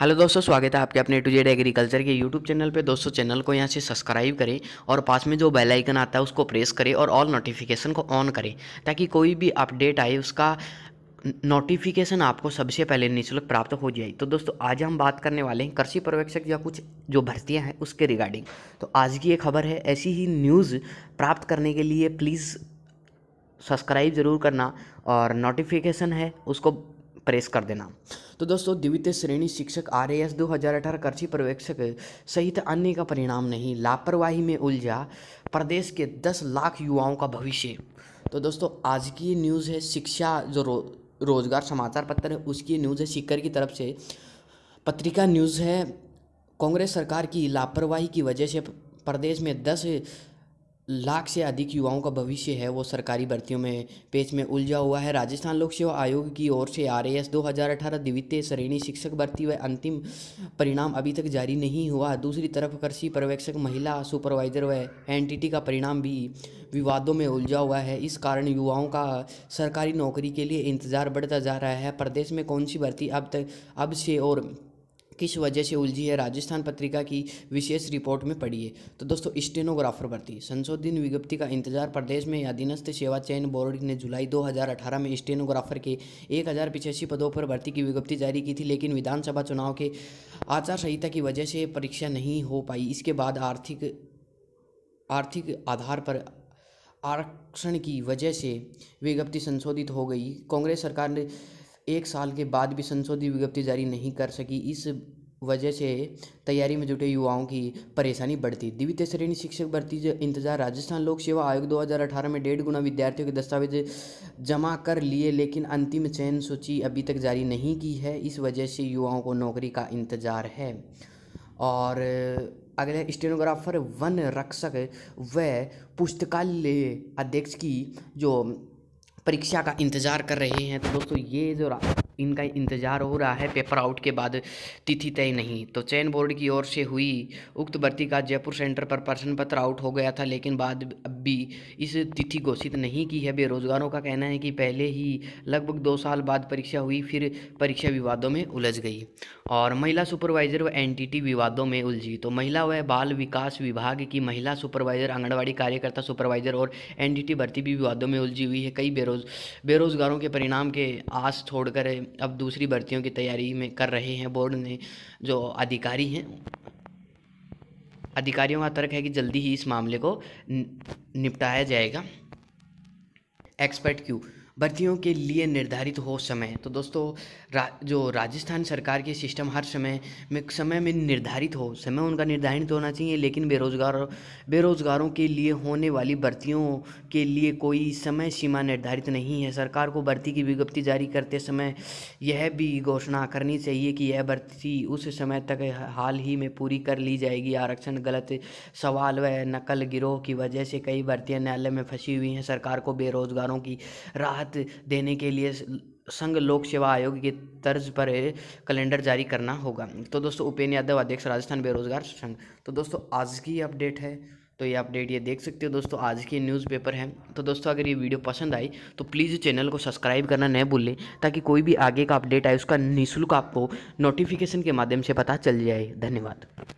hello दोस्तों स्वागत है आपके अपने टू जेड एग्रीकल्चर के यूट्यूब चैनल पे दोस्तों चैनल को यहाँ से सब्सक्राइब करें और पास में जो बेल आइकन आता है उसको प्रेस करें और ऑल नोटिफिकेशन को ऑन करें ताकि कोई भी अपडेट आए उसका नोटिफिकेशन आपको सबसे पहले निःशुल्क प्राप्त हो जाए तो दोस्तों आज हम बात करने वाले हैं कृषि पर्यवेक्षक या कुछ जो भर्तियाँ हैं उसके रिगार्डिंग तो आज की ये खबर है ऐसी ही न्यूज़ प्राप्त करने के लिए प्लीज़ सब्सक्राइब ज़रूर करना और नोटिफिकेशन है उसको प्रेस कर देना तो दोस्तों द्वितीय श्रेणी शिक्षक आर ए एस दो हज़ार अठारह कृषि पर्यवेक्षक सहित अन्य का परिणाम नहीं लापरवाही में उलझा प्रदेश के दस लाख युवाओं का भविष्य तो दोस्तों आज की न्यूज़ है शिक्षा जो रो, रोजगार समाचार पत्र है उसकी न्यूज़ है सीकर की तरफ से पत्रिका न्यूज़ है कांग्रेस सरकार की लापरवाही की वजह से प्रदेश में दस लाख से अधिक युवाओं का भविष्य है वो सरकारी भर्तियों में पेच में उलझा हुआ है राजस्थान लोक सेवा आयोग की ओर से आर एस दो हज़ार अठारह द्वितीय श्रेणी शिक्षक भर्ती व अंतिम परिणाम अभी तक जारी नहीं हुआ दूसरी तरफ कृषि पर्यवेक्षक महिला सुपरवाइजर व एनटीटी का परिणाम भी विवादों में उलझा हुआ है इस कारण युवाओं का सरकारी नौकरी के लिए इंतजार बढ़ता जा रहा है प्रदेश में कौन सी भर्ती अब तक अब से और किस वजह से उलझी है राजस्थान पत्रिका की विशेष रिपोर्ट में पढ़िए तो दोस्तों स्टेनोग्राफर भर्ती संशोधन विज्ञप्ति का इंतजार प्रदेश में अधीनस्थ सेवा चयन बोर्ड ने जुलाई 2018 में स्टेनोग्राफर के एक पदों पर भर्ती की विज्ञप्ति जारी की थी लेकिन विधानसभा चुनाव के आचार संहिता की वजह से परीक्षा नहीं हो पाई इसके बाद आर्थिक आर्थिक आधार पर आरक्षण की वजह से विज्ञप्ति संशोधित हो गई कांग्रेस सरकार ने एक साल के बाद भी संशोधित विज्ञप्ति जारी नहीं कर सकी इस वजह से तैयारी में जुटे युवाओं की परेशानी बढ़ती द्वितीय श्रेणी शिक्षक भर्ती इंतजार राजस्थान लोक सेवा आयोग 2018 में डेढ़ गुना विद्यार्थियों के दस्तावेज जमा कर लिए लेकिन अंतिम चयन सूची अभी तक जारी नहीं की है इस वजह से युवाओं को नौकरी का इंतजार है और अगले स्टेनोग्राफर वन रक्षक व पुस्तकालय अध्यक्ष की जो परीक्षा का इंतज़ार कर रहे हैं तो दोस्तों ये जो इनका इंतज़ार हो रहा है पेपर आउट के बाद तिथि तय नहीं तो चयन बोर्ड की ओर से हुई उक्त भर्ती का जयपुर सेंटर पर प्रश्न पत्र आउट हो गया था लेकिन बाद अब भी इस तिथि घोषित नहीं की है बेरोजगारों का कहना है कि पहले ही लगभग दो साल बाद परीक्षा हुई फिर परीक्षा विवादों में उलझ गई और महिला सुपरवाइजर व एनटीटी विवादों में उलझी तो महिला व बाल विकास विभाग की महिला सुपरवाइजर आंगनबाड़ी कार्यकर्ता सुपरवाइजर और एनटीटी भर्ती भी विवादों में उलझी हुई है कई बेरोज बेरोजगारों के परिणाम के आस छोड़कर अब दूसरी भर्तियों की तैयारी में कर रहे हैं बोर्ड ने जो अधिकारी हैं अधिकारियों का तर्क है कि जल्दी ही इस मामले को निपटाया जाएगा एक्सपर्ट क्यू भर्तियों के लिए निर्धारित हो समय तो दोस्तों रा, जो राजस्थान सरकार के सिस्टम हर समय में समय में निर्धारित हो समय उनका निर्धारित होना चाहिए लेकिन बेरोजगार बेरोजगारों के लिए होने वाली भर्तियों के लिए कोई समय सीमा निर्धारित नहीं है सरकार को भर्ती की विज्ञप्ति जारी करते समय यह भी घोषणा करनी चाहिए कि यह भर्ती उस समय तक हाल ही में पूरी कर ली जाएगी आरक्षण गलत सवाल व नकल गिरोह की वजह से कई भर्तियाँ न्यायालय में फंसी हुई हैं सरकार को बेरोजगारों की राहत राहत देने के लिए संघ लोक सेवा आयोग के तर्ज पर कैलेंडर जारी करना होगा तो दोस्तों उपेन्द्र यादव अध्यक्ष राजस्थान बेरोजगार संघ तो दोस्तों आज की अपडेट है तो ये अपडेट ये देख सकते हो दोस्तों आज की न्यूज़पेपर है तो दोस्तों अगर ये वीडियो पसंद आई तो प्लीज़ चैनल को सब्सक्राइब करना न भूलें ताकि कोई भी आगे का अपडेट आए उसका निःशुल्क आपको नोटिफिकेशन के माध्यम से पता चल जाए धन्यवाद